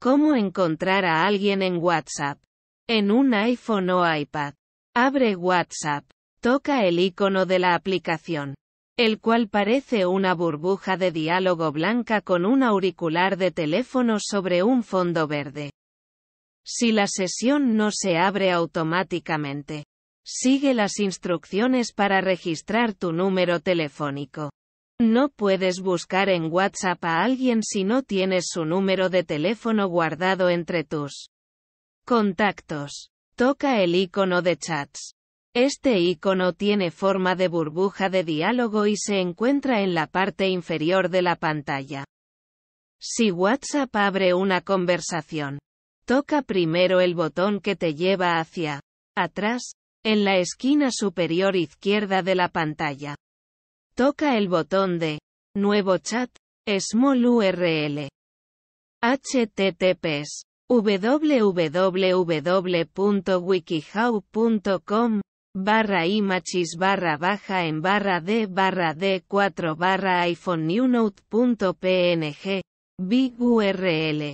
Cómo encontrar a alguien en WhatsApp. En un iPhone o iPad. Abre WhatsApp. Toca el icono de la aplicación, el cual parece una burbuja de diálogo blanca con un auricular de teléfono sobre un fondo verde. Si la sesión no se abre automáticamente, sigue las instrucciones para registrar tu número telefónico. No puedes buscar en WhatsApp a alguien si no tienes su número de teléfono guardado entre tus contactos. Toca el icono de chats. Este icono tiene forma de burbuja de diálogo y se encuentra en la parte inferior de la pantalla. Si WhatsApp abre una conversación, toca primero el botón que te lleva hacia atrás, en la esquina superior izquierda de la pantalla. Toca el botón de Nuevo chat, Small URL. https www.wikihow.com barra images barra baja en barra d barra d4 barra iphone png big url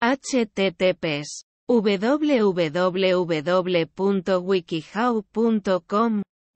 https www.wikihow.com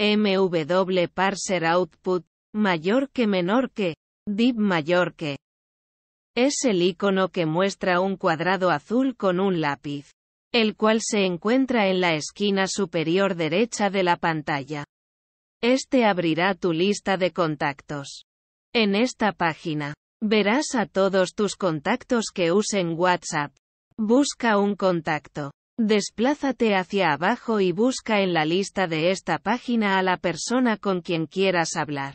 MW parser output, mayor que menor que, div mayor que. Es el icono que muestra un cuadrado azul con un lápiz, el cual se encuentra en la esquina superior derecha de la pantalla. Este abrirá tu lista de contactos. En esta página, verás a todos tus contactos que usen WhatsApp. Busca un contacto. Desplázate hacia abajo y busca en la lista de esta página a la persona con quien quieras hablar.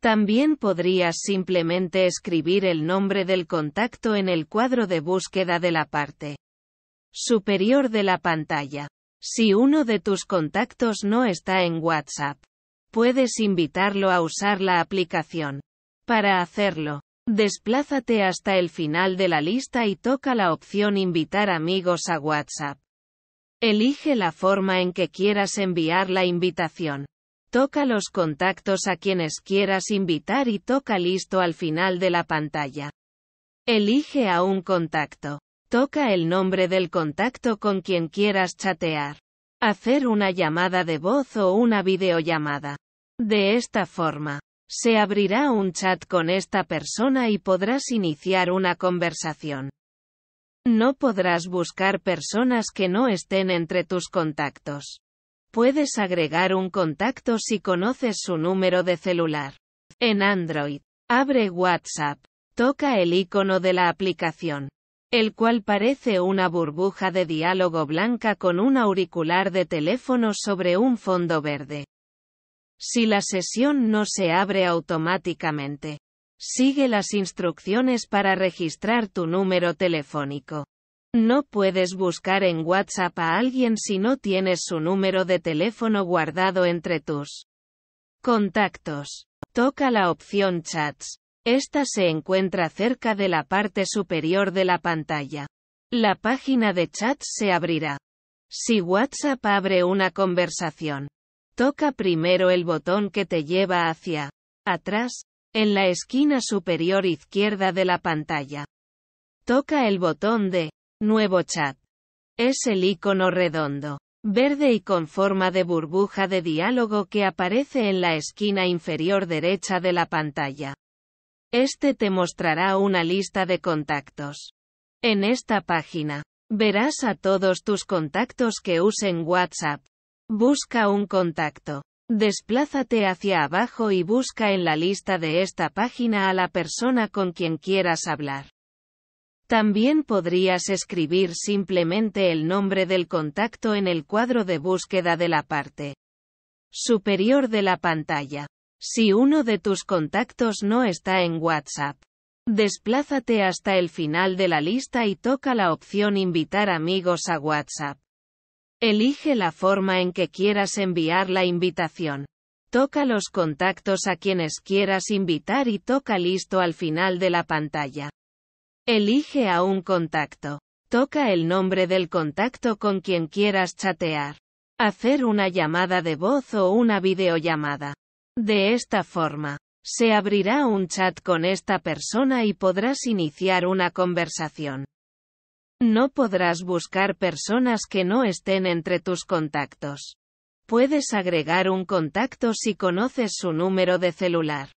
También podrías simplemente escribir el nombre del contacto en el cuadro de búsqueda de la parte superior de la pantalla. Si uno de tus contactos no está en WhatsApp, puedes invitarlo a usar la aplicación. Para hacerlo, Desplázate hasta el final de la lista y toca la opción Invitar amigos a WhatsApp. Elige la forma en que quieras enviar la invitación. Toca los contactos a quienes quieras invitar y toca listo al final de la pantalla. Elige a un contacto. Toca el nombre del contacto con quien quieras chatear. Hacer una llamada de voz o una videollamada. De esta forma, se abrirá un chat con esta persona y podrás iniciar una conversación. No podrás buscar personas que no estén entre tus contactos. Puedes agregar un contacto si conoces su número de celular. En Android, abre WhatsApp. Toca el icono de la aplicación el cual parece una burbuja de diálogo blanca con un auricular de teléfono sobre un fondo verde. Si la sesión no se abre automáticamente, sigue las instrucciones para registrar tu número telefónico. No puedes buscar en WhatsApp a alguien si no tienes su número de teléfono guardado entre tus contactos. Toca la opción Chats. Esta se encuentra cerca de la parte superior de la pantalla. La página de chats se abrirá. Si WhatsApp abre una conversación, Toca primero el botón que te lleva hacia atrás, en la esquina superior izquierda de la pantalla. Toca el botón de Nuevo chat. Es el icono redondo, verde y con forma de burbuja de diálogo que aparece en la esquina inferior derecha de la pantalla. Este te mostrará una lista de contactos. En esta página, verás a todos tus contactos que usen WhatsApp, Busca un contacto. Desplázate hacia abajo y busca en la lista de esta página a la persona con quien quieras hablar. También podrías escribir simplemente el nombre del contacto en el cuadro de búsqueda de la parte superior de la pantalla. Si uno de tus contactos no está en WhatsApp, desplázate hasta el final de la lista y toca la opción Invitar amigos a WhatsApp. Elige la forma en que quieras enviar la invitación. Toca los contactos a quienes quieras invitar y toca listo al final de la pantalla. Elige a un contacto. Toca el nombre del contacto con quien quieras chatear. Hacer una llamada de voz o una videollamada. De esta forma, se abrirá un chat con esta persona y podrás iniciar una conversación. No podrás buscar personas que no estén entre tus contactos. Puedes agregar un contacto si conoces su número de celular.